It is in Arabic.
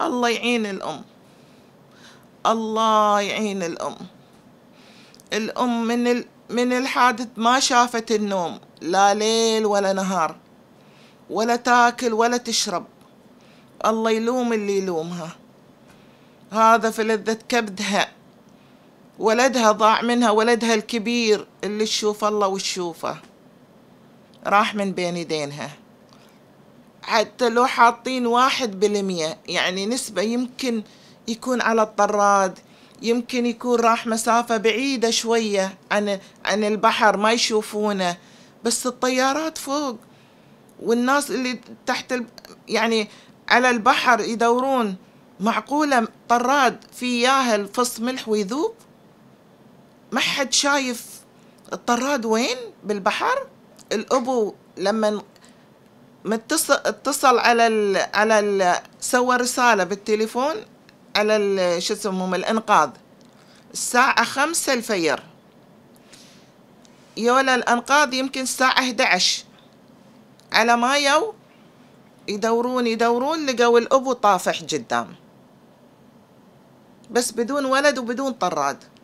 الله يعين الأم الله يعين الأم الأم من ال... من الحادث ما شافت النوم لا ليل ولا نهار ولا تاكل ولا تشرب الله يلوم اللي يلومها هذا في لذة كبدها ولدها ضاع منها ولدها الكبير اللي تشوف الله وتشوفه راح من بين يدينها حتى لو حاطين واحد بالمية يعني نسبة يمكن يكون على الطراد يمكن يكون راح مسافة بعيدة شوية عن, عن البحر ما يشوفونه بس الطيارات فوق والناس اللي تحت ال... يعني على البحر يدورون معقولة طراد في ياهل فص ملح ويذوب ما حد شايف الطراد وين بالبحر الأبو لما متصل اتصل على ال على ال سوى رسالة بالتليفون على شو اسمهم الإنقاذ الساعة خمسة الفجر يولا الأنقاذ يمكن الساعة 11 على ما يو يدورون يدورون لقوا الأبو طافح قدام بس بدون ولد وبدون طراد